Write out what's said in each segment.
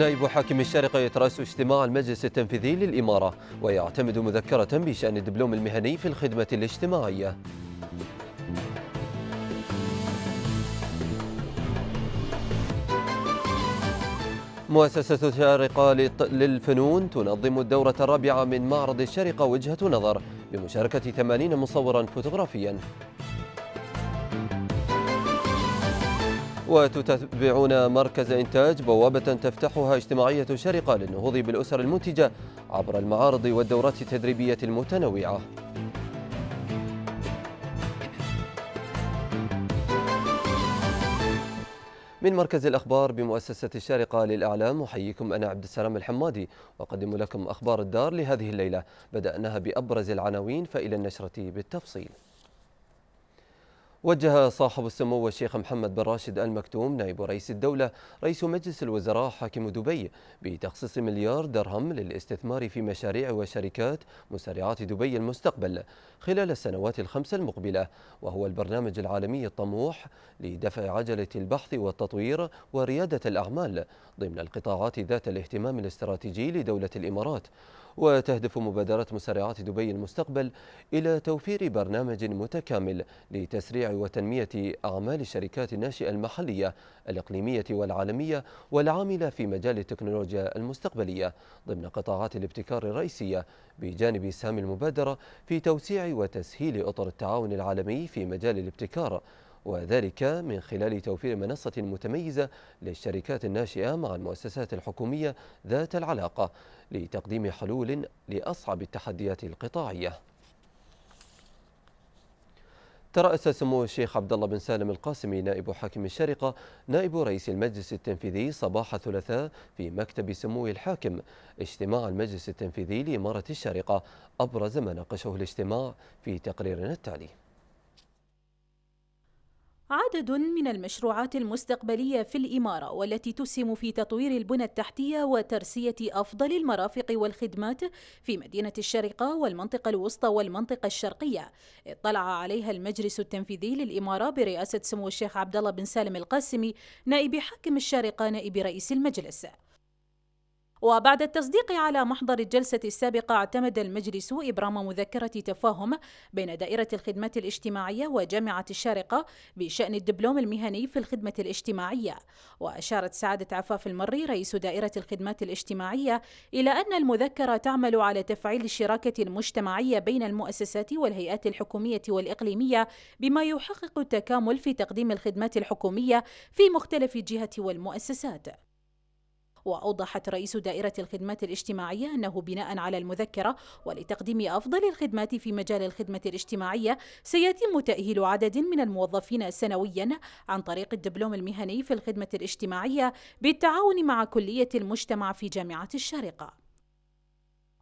نائب حاكم الشارقة يترأس اجتماع المجلس التنفيذي للإمارة ويعتمد مذكرة بشأن الدبلوم المهني في الخدمة الاجتماعية مؤسسة الشارقة للفنون تنظم الدورة الرابعة من معرض الشارقة وجهة نظر بمشاركة 80 مصورا فوتوغرافيا وتتبعون مركز إنتاج بوابة تفتحها اجتماعية شرقة للنهوض بالأسر المنتجة عبر المعارض والدورات التدريبية المتنوعة من مركز الأخبار بمؤسسة الشارقة للإعلام أحييكم أنا عبد السلام الحمادي وأقدم لكم أخبار الدار لهذه الليلة بدأناها بأبرز العناوين فإلى النشرة بالتفصيل وجه صاحب السمو الشيخ محمد بن راشد المكتوم نائب رئيس الدولة رئيس مجلس الوزراء حاكم دبي بتخصيص مليار درهم للاستثمار في مشاريع وشركات مسرعات دبي المستقبل خلال السنوات الخمس المقبلة وهو البرنامج العالمي الطموح لدفع عجلة البحث والتطوير وريادة الأعمال ضمن القطاعات ذات الاهتمام الاستراتيجي لدولة الإمارات وتهدف مبادرة مسرعات دبي المستقبل إلى توفير برنامج متكامل لتسريع وتنمية أعمال الشركات الناشئة المحلية الإقليمية والعالمية والعاملة في مجال التكنولوجيا المستقبلية ضمن قطاعات الابتكار الرئيسية بجانب سهام المبادرة في توسيع وتسهيل إطر التعاون العالمي في مجال الابتكار وذلك من خلال توفير منصة متميزة للشركات الناشئة مع المؤسسات الحكومية ذات العلاقة لتقديم حلول لأصعب التحديات القطاعية ترأس سمو الشيخ عبد الله بن سالم القاسمي نائب حاكم الشارقة نائب رئيس المجلس التنفيذي صباح الثلاثاء في مكتب سمو الحاكم اجتماع المجلس التنفيذي لإمارة الشارقة أبرز ما ناقشه الاجتماع في تقريرنا التالي عدد من المشروعات المستقبلية في الإمارة والتي تسهم في تطوير البنى التحتية وترسية أفضل المرافق والخدمات في مدينة الشارقة والمنطقة الوسطى والمنطقة الشرقية اطلع عليها المجلس التنفيذي للإمارة برئاسة سمو الشيخ عبد الله بن سالم القاسمي نائب حاكم الشارقة نائب رئيس المجلس وبعد التصديق على محضر الجلسة السابقة اعتمد المجلس إبرام مذكرة تفاهم بين دائرة الخدمات الاجتماعية وجامعة الشارقة بشأن الدبلوم المهني في الخدمة الاجتماعية وأشارت سعادة عفاف المري رئيس دائرة الخدمات الاجتماعية إلى أن المذكرة تعمل على تفعيل الشراكة المجتمعية بين المؤسسات والهيئات الحكومية والإقليمية بما يحقق التكامل في تقديم الخدمات الحكومية في مختلف الجهة والمؤسسات وأوضحت رئيس دائرة الخدمات الاجتماعية أنه بناء على المذكرة ولتقديم أفضل الخدمات في مجال الخدمة الاجتماعية سيتم تأهيل عدد من الموظفين سنويا عن طريق الدبلوم المهني في الخدمة الاجتماعية بالتعاون مع كلية المجتمع في جامعة الشارقة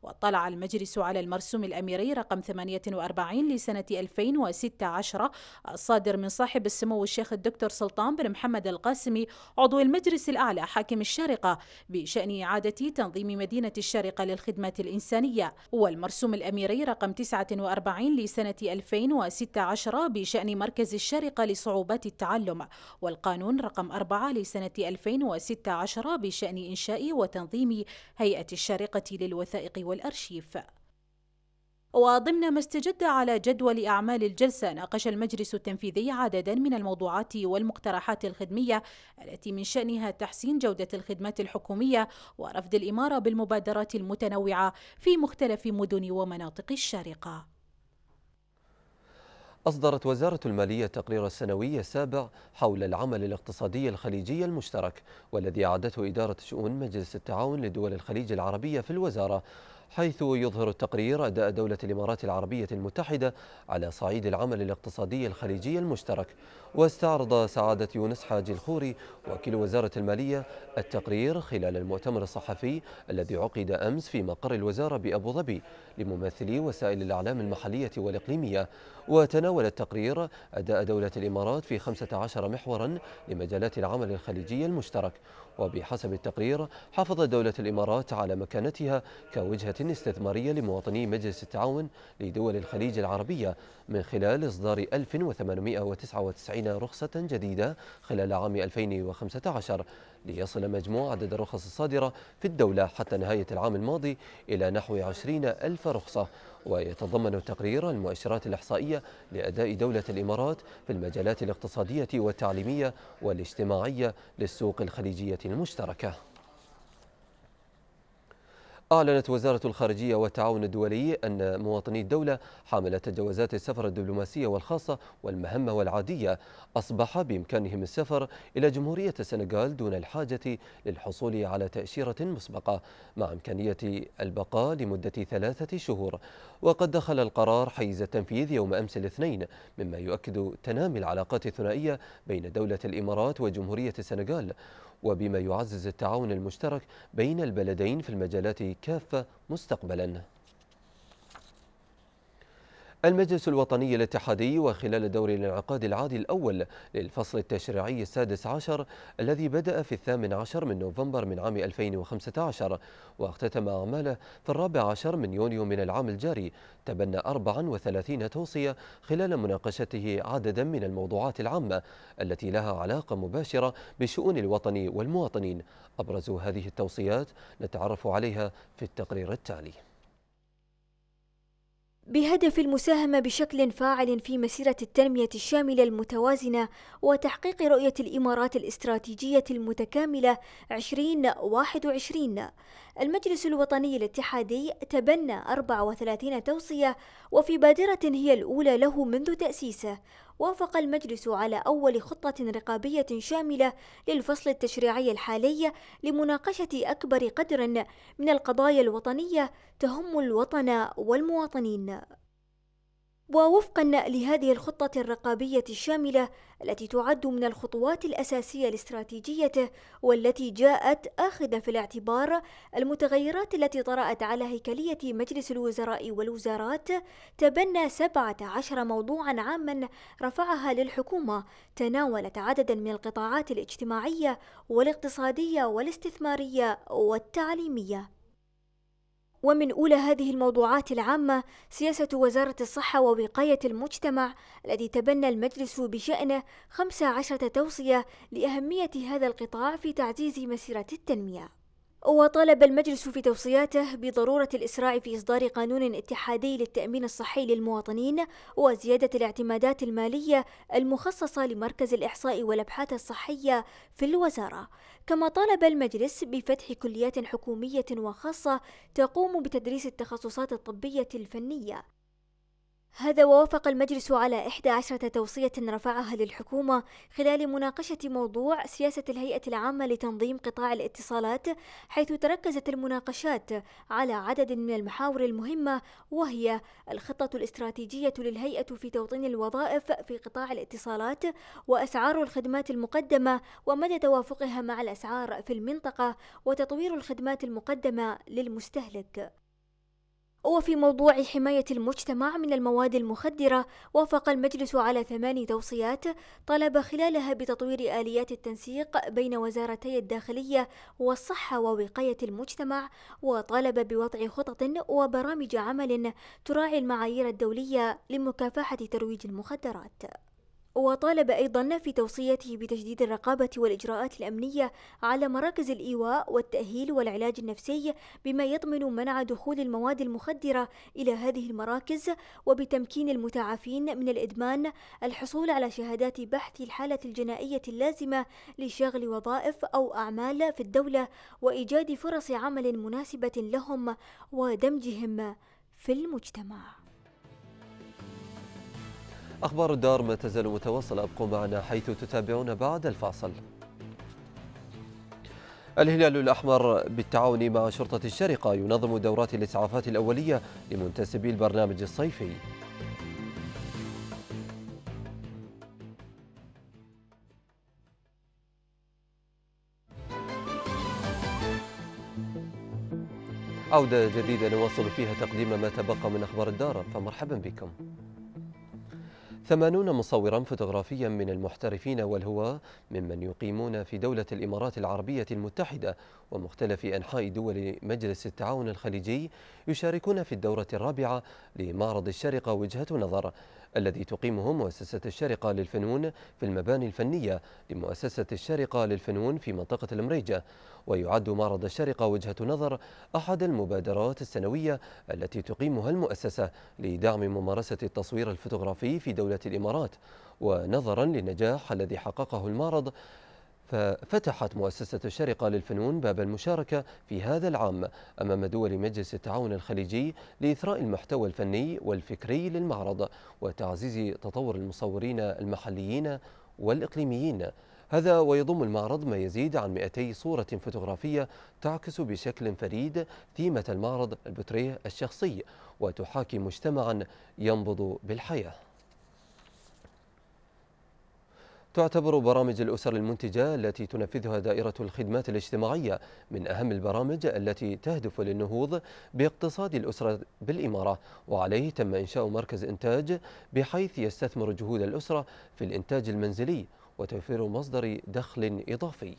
واطلع المجلس على المرسوم الأميري رقم 48 لسنة 2016 الصادر من صاحب السمو الشيخ الدكتور سلطان بن محمد القاسمي عضو المجلس الأعلى حاكم الشارقة بشأن إعادة تنظيم مدينة الشارقة للخدمات الإنسانية والمرسوم الأميري رقم 49 لسنة 2016 بشأن مركز الشارقة لصعوبات التعلم والقانون رقم 4 لسنة 2016 بشأن إنشاء وتنظيم هيئة الشارقة للوثائق والأرشيف وضمن ما استجد على جدول أعمال الجلسة ناقش المجلس التنفيذي عددا من الموضوعات والمقترحات الخدمية التي من شأنها تحسين جودة الخدمات الحكومية ورفض الإمارة بالمبادرات المتنوعة في مختلف مدن ومناطق الشارقة أصدرت وزارة المالية تقرير السنوي السابع حول العمل الاقتصادي الخليجي المشترك والذي أعدته إدارة شؤون مجلس التعاون لدول الخليج العربية في الوزارة حيث يظهر التقرير أداء دولة الإمارات العربية المتحدة على صعيد العمل الاقتصادي الخليجي المشترك واستعرض سعادة يونس حاج الخوري وكيل وزارة المالية التقرير خلال المؤتمر الصحفي الذي عقد أمس في مقر الوزارة بأبو ظبي لممثلي وسائل الإعلام المحلية والإقليمية وتناول التقرير أداء دولة الإمارات في 15 محورا لمجالات العمل الخليجي المشترك وبحسب التقرير حافظت دولة الإمارات على مكانتها كوجهة استثمارية لمواطني مجلس التعاون لدول الخليج العربية من خلال إصدار 1899 رخصة جديدة خلال عام 2015 ليصل مجموع عدد الرخص الصادرة في الدولة حتى نهاية العام الماضي إلى نحو 20 ألف رخصة ويتضمن التقرير المؤشرات الإحصائية لأداء دولة الإمارات في المجالات الاقتصادية والتعليمية والاجتماعية للسوق الخليجية المشتركة أعلنت وزارة الخارجية والتعاون الدولي أن مواطني الدولة حاملة جوازات السفر الدبلوماسية والخاصة والمهمة والعادية أصبح بإمكانهم السفر إلى جمهورية السنغال دون الحاجة للحصول على تأشيرة مسبقة مع إمكانية البقاء لمدة ثلاثة شهور وقد دخل القرار حيز التنفيذ يوم أمس الاثنين مما يؤكد تنامي العلاقات الثنائية بين دولة الإمارات وجمهورية السنغال وبما يعزز التعاون المشترك بين البلدين في المجالات كافة مستقبلاً المجلس الوطني الاتحادي وخلال دور الانعقاد العادي الأول للفصل التشريعي السادس عشر الذي بدأ في الثامن عشر من نوفمبر من عام 2015 واختتم أعماله في الرابع عشر من يونيو من العام الجاري تبنى 34 توصية خلال مناقشته عددا من الموضوعات العامة التي لها علاقة مباشرة بشؤون الوطن والمواطنين أبرز هذه التوصيات نتعرف عليها في التقرير التالي بهدف المساهمة بشكل فاعل في مسيرة التنمية الشاملة المتوازنة وتحقيق رؤية الإمارات الاستراتيجية المتكاملة 2021 المجلس الوطني الاتحادي تبنى 34 توصية وفي بادرة هي الأولى له منذ تأسيسه وافق المجلس على أول خطة رقابية شاملة للفصل التشريعي الحالي لمناقشة أكبر قدر من القضايا الوطنية تهم الوطن والمواطنين ووفقا لهذه الخطة الرقابية الشاملة التي تعد من الخطوات الأساسية لاستراتيجيته والتي جاءت آخذة في الاعتبار المتغيرات التي طرأت على هيكلية مجلس الوزراء والوزارات تبنى 17 موضوعا عاما رفعها للحكومة تناولت عددا من القطاعات الاجتماعية والاقتصادية والاستثمارية والتعليمية ومن أولى هذه الموضوعات العامة سياسة وزارة الصحة ووقاية المجتمع الذي تبنى المجلس بشأنه 15 توصية لأهمية هذا القطاع في تعزيز مسيرة التنمية وطالب المجلس في توصياته بضرورة الإسراع في إصدار قانون اتحادي للتأمين الصحي للمواطنين وزيادة الاعتمادات المالية المخصصة لمركز الإحصاء والأبحاث الصحية في الوزارة، كما طالب المجلس بفتح كليات حكومية وخاصة تقوم بتدريس التخصصات الطبية الفنية هذا ووافق المجلس على 11 توصية رفعها للحكومة خلال مناقشة موضوع سياسة الهيئة العامة لتنظيم قطاع الاتصالات حيث تركزت المناقشات على عدد من المحاور المهمة وهي الخطة الاستراتيجية للهيئة في توطين الوظائف في قطاع الاتصالات وأسعار الخدمات المقدمة ومدى توافقها مع الأسعار في المنطقة وتطوير الخدمات المقدمة للمستهلك وفي موضوع حماية المجتمع من المواد المخدرة وافق المجلس على ثمان توصيات طلب خلالها بتطوير آليات التنسيق بين وزارتي الداخلية والصحة ووقاية المجتمع وطالب بوضع خطط وبرامج عمل تراعي المعايير الدولية لمكافحة ترويج المخدرات وطالب أيضا في توصيته بتشديد الرقابة والإجراءات الأمنية على مراكز الإيواء والتأهيل والعلاج النفسي بما يضمن منع دخول المواد المخدرة إلى هذه المراكز وبتمكين المتعافين من الإدمان الحصول على شهادات بحث الحالة الجنائية اللازمة لشغل وظائف أو أعمال في الدولة وإيجاد فرص عمل مناسبة لهم ودمجهم في المجتمع أخبار الدار ما تزال متواصلة ابقوا معنا حيث تتابعون بعد الفاصل الهلال الأحمر بالتعاون مع شرطة الشرقة ينظم دورات الإسعافات الأولية لمنتسبي البرنامج الصيفي عودة جديدة نواصل فيها تقديم ما تبقى من أخبار الدار فمرحبا بكم ثمانون مصورا فوتوغرافيا من المحترفين والهواة ممن يقيمون في دولة الإمارات العربية المتحدة ومختلف أنحاء دول مجلس التعاون الخليجي يشاركون في الدورة الرابعة لمعرض الشرقة وجهة نظر الذي تقيمه مؤسسة الشارقة للفنون في المباني الفنية لمؤسسة الشارقة للفنون في منطقة المريجة ويعد معرض الشارقة وجهة نظر أحد المبادرات السنوية التي تقيمها المؤسسة لدعم ممارسة التصوير الفوتوغرافي في دولة الإمارات ونظرا للنجاح الذي حققه المعرض ففتحت مؤسسة الشرقة للفنون باب المشاركة في هذا العام أمام دول مجلس التعاون الخليجي لإثراء المحتوى الفني والفكري للمعرض وتعزيز تطور المصورين المحليين والإقليميين هذا ويضم المعرض ما يزيد عن 200 صورة فوتوغرافية تعكس بشكل فريد ثيمة المعرض البتريه الشخصي وتحاكي مجتمعا ينبض بالحياة تعتبر برامج الأسر المنتجة التي تنفذها دائرة الخدمات الاجتماعية من أهم البرامج التي تهدف للنهوض باقتصاد الأسرة بالإمارة وعليه تم إنشاء مركز إنتاج بحيث يستثمر جهود الأسرة في الإنتاج المنزلي وتوفير مصدر دخل إضافي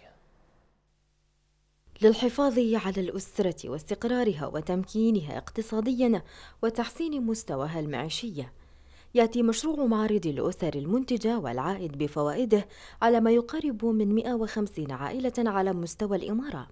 للحفاظ على الأسرة واستقرارها وتمكينها اقتصاديا وتحسين مستواها المعيشي يأتي مشروع معرض الأسر المنتجة والعائد بفوائده على ما يقارب من 150 عائلة على مستوى الإمارة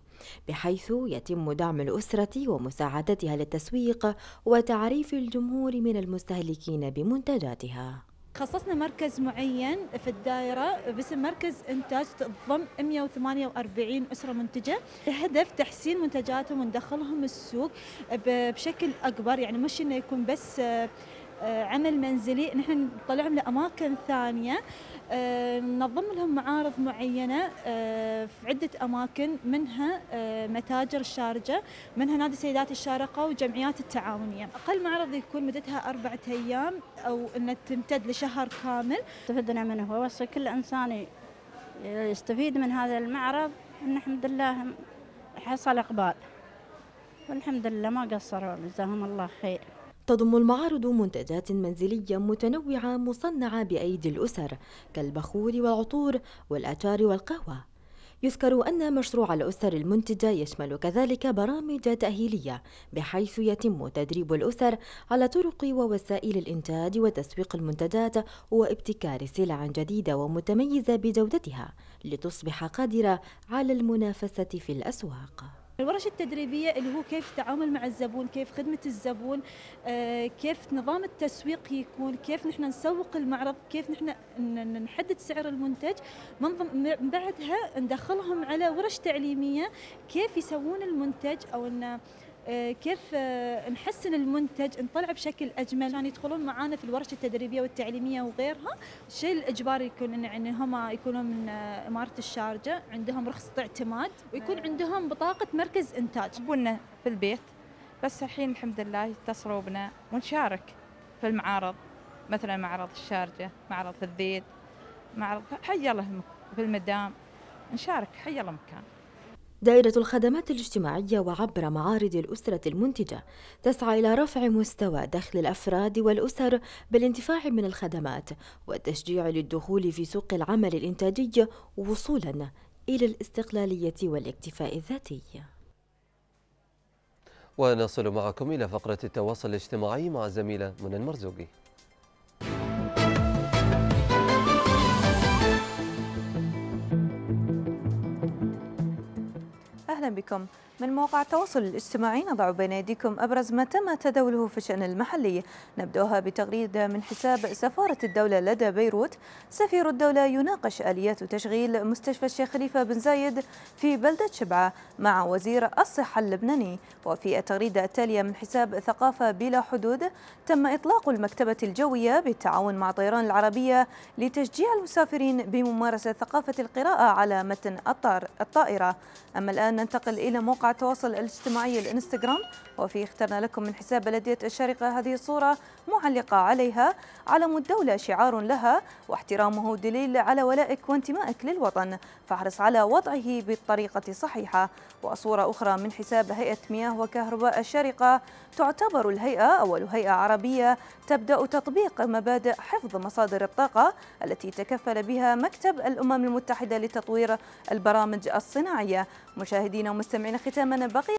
بحيث يتم دعم الأسرة ومساعدتها للتسويق وتعريف الجمهور من المستهلكين بمنتجاتها خصصنا مركز معين في الدائرة باسم مركز إنتاج تضم 148 أسرة منتجة بهدف تحسين منتجاتهم وندخلهم السوق بشكل أكبر يعني مش إنه يكون بس آه، عمل منزلي نحن نطلعهم لاماكن ثانيه آه، ننظم لهم معارض معينه آه، في عده اماكن منها متاجر الشارجه منها نادي سيدات الشارقه وجمعيات التعاونيه اقل معرض يكون مدتها اربعه ايام او انها تمتد لشهر كامل استفدنا منه ووصل كل انسان يستفيد من هذا المعرض ان الحمد لله حصل اقبال والحمد لله ما قصروا جزاهم الله خير تضم المعارض منتجات منزلية متنوعة مصنعة بأيدي الأسر كالبخور والعطور والآتار والقهوة يذكر أن مشروع الأسر المنتجة يشمل كذلك برامج تأهيلية بحيث يتم تدريب الأسر على طرق ووسائل الإنتاج وتسويق المنتجات وابتكار سلع جديدة ومتميزة بجودتها لتصبح قادرة على المنافسة في الأسواق الورش التدريبية اللي هو كيف التعامل مع الزبون كيف خدمة الزبون آه، كيف نظام التسويق يكون كيف نحن نسوق المعرض كيف نحن نحدد سعر المنتج من بعدها ندخلهم على ورش تعليمية كيف يسوون المنتج أو أنه آه، كيف آه، نحسن المنتج نطلعه بشكل اجمل عشان يدخلون معانا في الورش التدريبيه والتعليميه وغيرها الشيء الاجباري يكون ان يعني هم يكونوا من آه، اماره الشارجه عندهم رخصه اعتماد ويكون إيه. عندهم بطاقه مركز انتاج يبونا في البيت بس الحين الحمد لله يتصلوا بنا ونشارك في المعارض مثلا معرض الشارجه معرض الذيل معرض حي الله في المدام نشارك حي الله مكان دائرة الخدمات الاجتماعية وعبر معارض الأسرة المنتجة تسعى إلى رفع مستوى دخل الأفراد والأسر بالانتفاع من الخدمات والتشجيع للدخول في سوق العمل الإنتاجي وصولا إلى الاستقلالية والاكتفاء الذاتي ونصل معكم إلى فقرة التواصل الاجتماعي مع زميلة منى المرزوقي and become من مواقع التواصل الاجتماعي نضع بين ايديكم ابرز ما تم تداوله في الشان المحلي، نبداها بتغريده من حساب سفاره الدوله لدى بيروت، سفير الدوله يناقش اليات تشغيل مستشفى الشيخ خليفه بن زايد في بلده شبعه مع وزير الصحه اللبناني، وفي التغريده التاليه من حساب ثقافه بلا حدود، تم اطلاق المكتبه الجويه بالتعاون مع طيران العربيه لتشجيع المسافرين بممارسه ثقافه القراءه على متن الطائره، اما الان ننتقل الى موقع مواقع التواصل الاجتماعي الانستغرام وفي اخترنا لكم من حساب بلدية الشارقة هذه الصورة معلقة عليها علم الدولة شعار لها واحترامه دليل على ولائك وانتمائك للوطن فاحرص على وضعه بالطريقة الصحيحة وصورة أخرى من حساب هيئة مياه وكهرباء الشارقة تعتبر الهيئة أول هيئة عربية تبدأ تطبيق مبادئ حفظ مصادر الطاقة التي تكفل بها مكتب الأمم المتحدة لتطوير البرامج الصناعية مشاهدينا ومستمعينا ختاما بقي